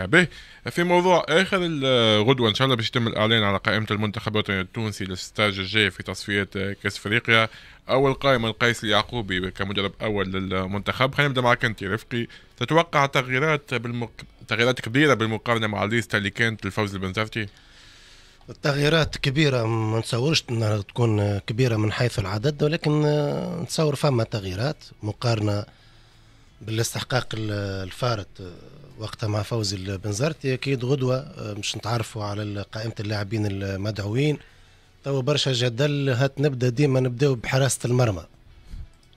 به في موضوع اخر غدوه ان شاء الله باش يتم الاعلان على قائمه المنتخب الوطني التونسي للستاج الجاي في تصفيات كاس افريقيا اول قائمه القيس اليعقوبي كمدرب اول للمنتخب خلينا نبدا معك انت رفقي تتوقع تغييرات بالمك... تغييرات كبيره بالمقارنه مع الليستا اللي كانت الفوز البنزرتي التغييرات كبيرة ما نتصورش انها تكون كبيرة من حيث العدد ولكن نتصور فما تغييرات مقارنة بالاستحقاق الفارط آه، وقتها مع فوزي البنزرتي اكيد غدوه مش آه، نتعرفوا على قائمه اللاعبين المدعوين تو برشا جدل هات نبدا ديما نبداو بحراسه المرمى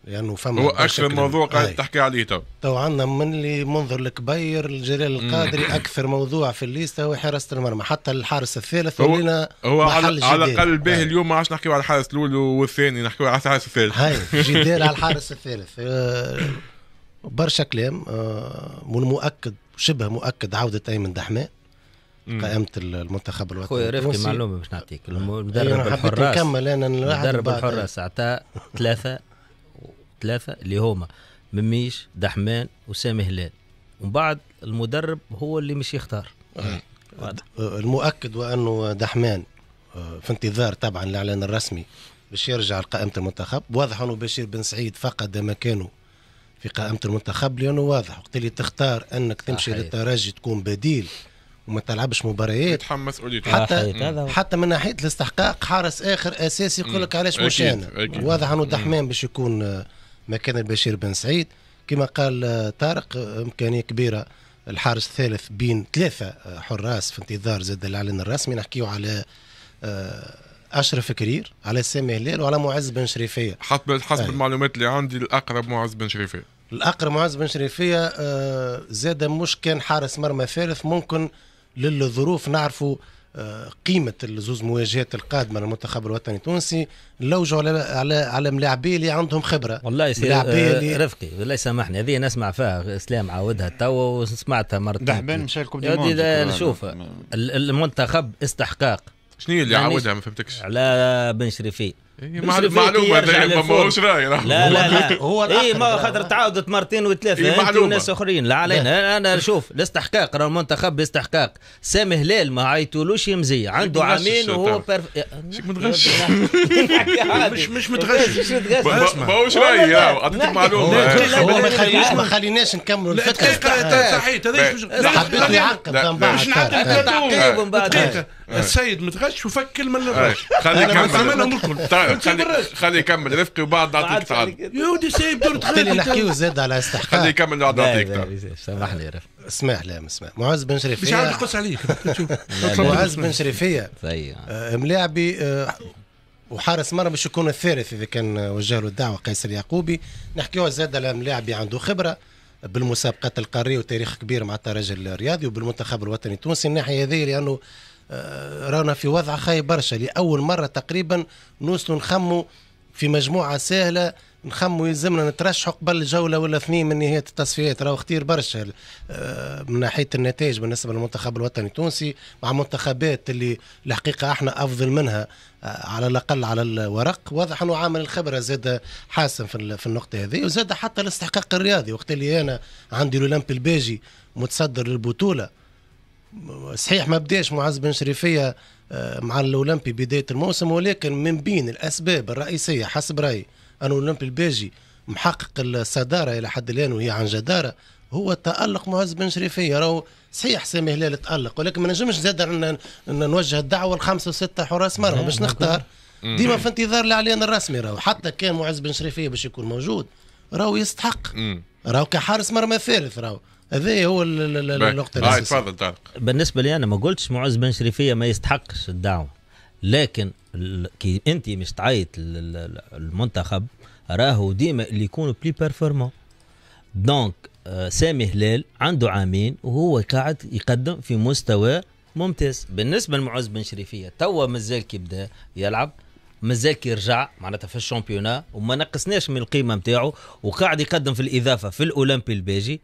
لانه يعني فما هو اكثر موضوع قاعد تحكي عليه تو تو عندنا من اللي منظر الكبير الجلال القادري اكثر موضوع في الليسته هو حراسه المرمى حتى الحارس الثالث هو لنا هو على, على الاقل باهي اليوم ما عادش نحكيو على الحارس الاول والثاني نحكيو على الحارس الثالث هاي جدال على الحارس الثالث آه، برشا كلام آه، من مؤكد شبه مؤكد عوده ايمن دحماء قائمه المنتخب الوطني خويا رفقي معلومه باش نعطيك المدرب الحراس نكمل انا المدرب الحراس عطاه ثلاثه ثلاثه اللي هما مميش دحمان وسامي هلال ومن بعد المدرب هو اللي مش يختار آه، المؤكد وانه دحمان آه، في انتظار طبعا الاعلان الرسمي باش يرجع لقائمه المنتخب واضح انه بشير بن سعيد فقد مكانه في قائمه المنتخب لانه واضح وقت اللي تختار انك تمشي أحيح. للترجي تكون بديل وما تلعبش مباريات يتحمل مسؤوليته حتى حتى من ناحيه الاستحقاق حارس اخر اساسي يقول لك علاش مش انا واضح انه دحمان باش يكون آه، مكان البشير بن سعيد كما قال آه، طارق آه، امكانيه كبيره الحارس الثالث بين ثلاثه حراس في انتظار زاد الاعلان الرسمي نحكيو على اشرف كرير على سامي هلال وعلى معز بن شريفيه حسب حسب المعلومات اللي عندي الاقرب معز بن شريفيه الاقرب معز بن شريفيه آه زاد مش كان حارس مرمى ثالث ممكن للظروف نعرفوا آه قيمه الزوز مواجهات القادمه للمنتخب الوطني التونسي نلوجوا على على على ملاعبيه اللي عندهم خبره والله يا آه رفقي والله سامحني هذه نسمع فيها اسلام عاودها توا وسمعتها مرتين دحبان مشى لكم شوف المنتخب استحقاق شنو اللي يعني عودها ما فهمتكش؟ على بن شريفي هي معلومه ما إيه، هوش راي لا لا لا هو اي ما خاطر تعاودت مرتين وثلاثه إيه انت وناس اخرين لا علينا لا. انا شوف الاستحقاق راه المنتخب باستحقاق سامي هلال ما عيطولوش يمزي عنده عامين وهو برف... متغش مش مش متغش ما هوش راي اعطيتك معلومه هو ما خليناش ما خليناش نكملوا الفكره صحيح هذا حبيت نعقب مش نعقب من بعد السيد متغش وفك كلمه للغش خليك انا الكل خليه يكمل رفقي وبعد نعطيك تعال يا ودي سايب دور تخيل نحكيو زاد على استحقاق خليه يكمل بعد نعطيك تعال سامحني يا رفقي اسمح لي اسمح معز بن شريفيه مش عارف نقص عليك معز بن شريفيه طيب. آه، ملاعبي آه، وحارس مرمى باش يكون الثالث اذا كان وجه له الدعوه قيس اليعقوبي نحكيو زاد على ملاعبي عنده خبره بالمسابقات القاريه وتاريخ كبير مع الترجي الرياضي وبالمنتخب الوطني التونسي الناحيه هذه لانه آه، رانا في وضع خايب برشا لاول مره تقريبا نوصلوا نخموا في مجموعه سهله نخموا يلزمنا نترشحوا قبل جوله ولا اثنين من نهايه التصفيات راهو خطير برشا آه، من ناحيه النتائج بالنسبه للمنتخب الوطني التونسي مع منتخبات اللي الحقيقه احنا افضل منها آه، على الاقل على الورق واضح انه عامل الخبره زاد حاسم في النقطه هذه وزاد حتى الاستحقاق الرياضي وقت اللي انا عندي الاولمبي الباجي متصدر للبطوله صحيح ما بداش معز بن شريفيه آه، مع الاولمبي بدايه الموسم ولكن من بين الاسباب الرئيسيه حسب رايي ان الاولمبي الباجي محقق الصداره الى حد الان وهي عن جداره هو تالق معز بن شريفيه راهو صحيح سامي هلال تالق ولكن ما نجمش زاد ان نوجه الدعوه لخمسه وسته حراس مرمى نعم، باش نعم. نختار ديما في انتظار الاعلان الرسمي راهو حتى كان معز بن شريفيه باش يكون موجود راهو يستحق راهو كحارس مرمى ثالث راهو هذا هو النقطة الأساسية آه تفضل طارق بالنسبة لي أنا ما قلتش معز بن شريفية ما يستحقش الدعوة لكن كي أنت مش تعيط المنتخب راهو ديما اللي يكونوا بلي بيرفورمون دونك سامي هلال عنده عامين وهو قاعد يقدم في مستوى ممتاز بالنسبة لمعز بن شريفية توا مازال كي بدا يلعب مازال كيرجع معناتها في الشامبيونا وما نقصناش من القيمه نتاعو وقاعد يقدم في الاضافه في الاولمبي الباجي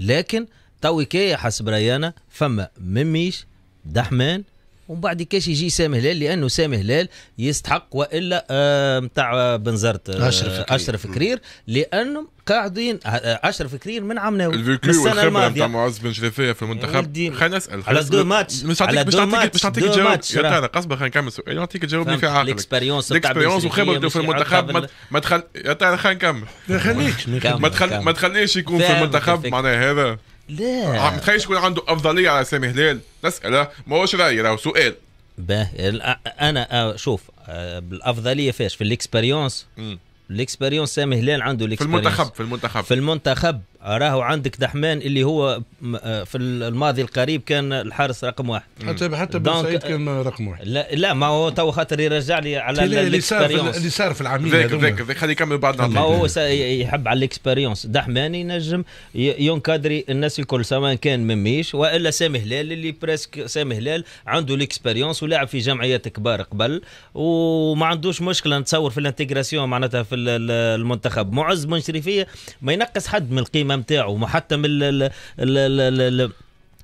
لكن توي كي حسب ريانا فما مميش دحمان ومن بعد كاش يجي سامي هلال لانه سامي هلال يستحق والا نتاع آه بنزرت آه اشرف كرير. اشرف كرير لانه قاعدين آه، اشرف كرير من عمناوي السنه الماضيه نتاع معز بن شريفيه في المنتخب خلينا نسال على دو ماتش مش على دو ماتش مش نعطيك جواب يا ترى قصبه خلينا نكمل سؤال نعطيك جواب في عقلك نتاع الاكسبيريونس وخبرته في المنتخب ما تخل يا ترى خلينا نكمل ما تخليش ما تخليش يكون في المنتخب معناها هذا لا آه، متخيلش يكون عنده افضليه على سامي هلال نسأله ما هوش رأي راهو سؤال باه انا شوف الافضليه فاش في الاكسبيريونس الاكسبيريونس سامي هلال عنده الاكسبيريونس في المنتخب في المنتخب في المنتخب راهو عندك دحمان اللي هو آه، في الماضي القريب كان الحارس رقم واحد حتى حتى بن سعيد كان رقم واحد لا لا ما هو تو خاطر يرجع لي على الاكسبيريونس اللي صار في العامين ذاك ذاك ذاك خليه يكمل بعد ما هو يحب على الاكسبيريونس دحمان ينجم ينكادري الناس الكل سواء كان مميش والا سامي هلال اللي بريسك سامي هلال عنده الاكسبيريونس ولاعب في جمعيات كبار قبل وما عندوش مشكله نتصور في الانتجراسيون معناتها في المنتخب معز بن شريفيه ما ينقص حد من القيمه القيمه نتاعو حتى من ال ال ال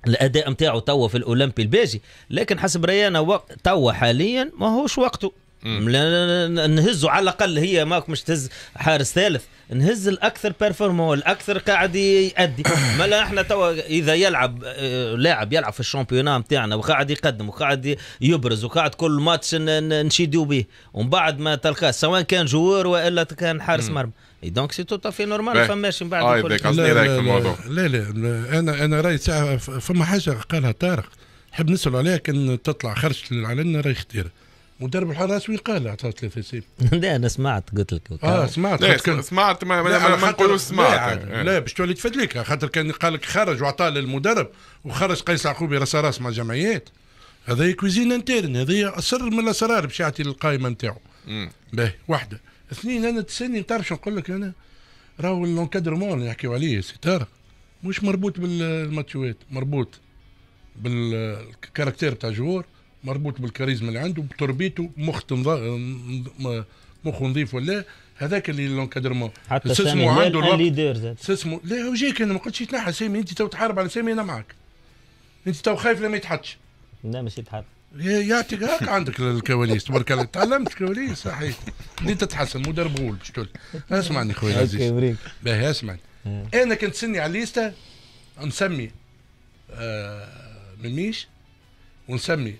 الاداء نتاعو توا في الاولمبي الباجي لكن حسب ريانا انا وقت توا حاليا ماهوش وقته نهزوا على الاقل هي ماك مش تهز حارس ثالث نهز الاكثر بيرفورمون الاكثر قاعد يأدي لا احنا توا اذا يلعب آه، لاعب يلعب في الشامبيونان نتاعنا وقاعد يقدم وقاعد يبرز وقاعد كل ماتش نشيدو به ومن بعد ما تلقاه سواء كان جوار والا كان حارس مرمى دونك سي تو في نورمال فماش من بعد آه، لا لا, لا, لا لا انا انا رايي فما حاجه قالها طارق نحب نسال عليها كان تطلع خرجت للعلن راي خطيره مدرب الحراس قال اعطاه ثلاثة سيف. لا انا سمعت قلت لك اه سمعت لا كان... سمعت ما, نقولوش ما, ما نقولوا سمعت لا, إيه. لا باش تولي تفدليك خاطر كان قال لك خرج وعطاه للمدرب وخرج قيس عقوبي راس راس مع جمعيات هذا كوزين انترن هذا سر من الاسرار باش يعطي القائمه نتاعو باهي واحده اثنين انا تسني تعرف شنو نقول لك انا راهو لونكادرمون اللي يحكيو عليه ستار مش مربوط بالماتشوات مربوط بالكاركتير تاع الجوار مربوط بالكاريزما اللي عنده بتربيته مخ مخه نظيف ولا هذاك اللي لونكادرمون حتى سامي عنده الوقت e سيسمو لا هو انا ما قلتش يتنحى سامي انت تو تحارب على سامي انا معك انت تو خايف لما يتحطش لا مش يتحط يعطيك هاك عندك الكواليس تبارك الله تعلمت الكواليس صحيح انت تتحسن مدرب غول باش تقول اسمعني خويا العزيز باهي اسمعني انا كنت سني على الليستا نسمي آه مميش ونسمي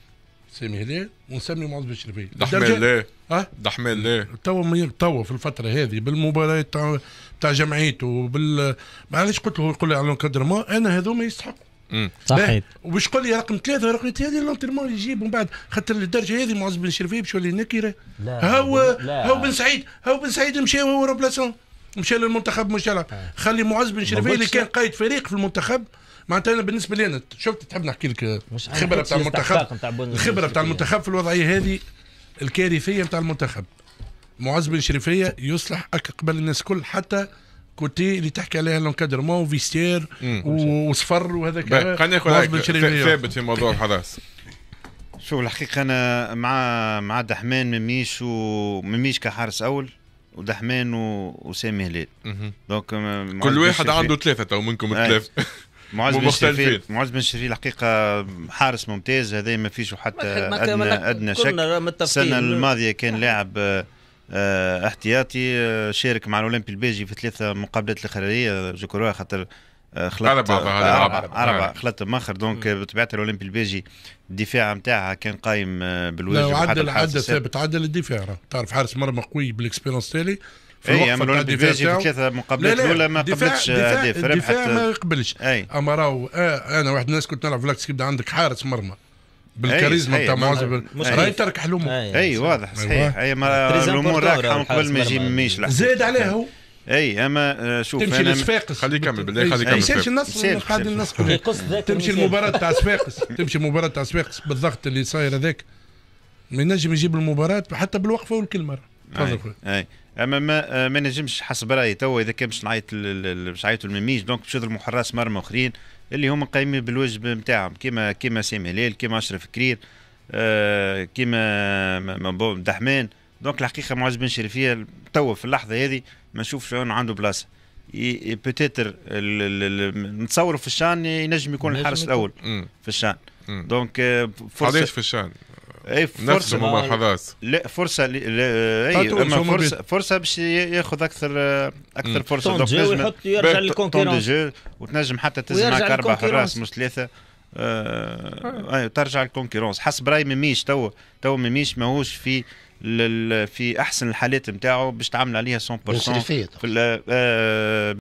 سامي هلال ونسمي معز بن دحمل ليه؟ ها؟ دحمل ليه؟ توا توا في الفتره هذه بالمباريات تاع تاع جمعيته وبال معليش قلت له يقول لي على لونكادرمون انا هذوما يستحقوا صحيح وباش قول لي رقم ثلاثه رقم ثلاثه لونتيرمون يجيب من بعد خاطر الدرجه هذه معز بن شرفيه باش يولي نكره هاو هاو بن سعيد هاو بن سعيد مشى هو روبلاسون مشى للمنتخب مش آه. خلي معز بن شرفيه اللي كان قائد فريق في المنتخب معناتها انا بالنسبه لي انا شفت تحب نحكي لك الخبره بتاع المنتخب الخبره بتاع المنتخب في الوضعيه هذه الكارثيه بتاع المنتخب معز بن شريفيه يصلح قبل الناس الكل حتى كوتي اللي تحكي عليها لونكادرمون وفيستير وصفر وهذاك خلينا ناخذ ثابت في موضوع الحراس شوف الحقيقه انا مع مع دحمان مميش ومميش كحارس اول ودحمان وسامي هلال دونك كل واحد عنده ثلاثه تو منكم الثلاثه معز بن شريفي معز بن شريفي الحقيقه حارس ممتاز هذا ما فيش حتى ادنى ادنى شك السنه الماضيه كان لاعب آه، احتياطي آه، شارك مع الاولمبي البيجي في ثلاثه مقابلات الخارجيه جوكروها خاطر خلط أربعة أربعة أربعة خلط ماخر دونك بطبيعة الأولمبي البيجي الدفاع نتاعها كان قايم آه، بالواجب لا عدل عدل ثابت عدل الدفاع تعرف حارس مرمى قوي بالاكسبيرونس تالي في اي عملوا البيفاجي في ثلاثة مقابلات الاولى ما قبلتش هدف ربحت الدفاع ما يقبلش اما راهو آه انا واحد الناس كنت نلعب في لاكس كيبدا عندك حارس مرمى بالكاريزما تاع معظم راهي ترك حلمه اي, واضح أيوة. صحيح اي الامور راكحه من قبل ما يجي ميش زاد عليها هو اي اما آه، شوف تمشي أنا لصفاقس خليه يكمل بالله خليه يكمل يسالش النصر قاعد تمشي المباراه تاع صفاقس تمشي المباراه تاع صفاقس بالضغط اللي صاير هذاك ما ينجم يجيب المباراه حتى بالوقفه والكل مره تفضل خويا اما ما آه، ما نجمش حسب رايي توا اذا كان باش نعيط باش نعيطوا للميميج دونك باش يضربوا حراس مرمى اخرين اللي هما قايمين بالواجب نتاعهم كيما كيما سامي هلال كيما اشرف كرير آه كيما دحمان دونك الحقيقه معز بن شريفيه توا في اللحظه هذه ما نشوفش عنده بلاصه بوتيتر نتصوروا في الشان ينجم يكون الحارس الاول في الشان دونك آه، فرصه في الشان اي فرصه ملاحظات لا فرصه لا اي طيب، اما فرصه فرصه باش ياخذ اكثر اكثر فرصه دونك نجم يحط يرجع للكونكيرونس وتنجم حتى تهز معك اربع حراس مش ثلاثه آه أيوة ترجع للكونكيرونس حسب راي ميميش تو تو ميميش ماهوش في في احسن الحالات نتاعو باش تعمل عليها 100% في آه،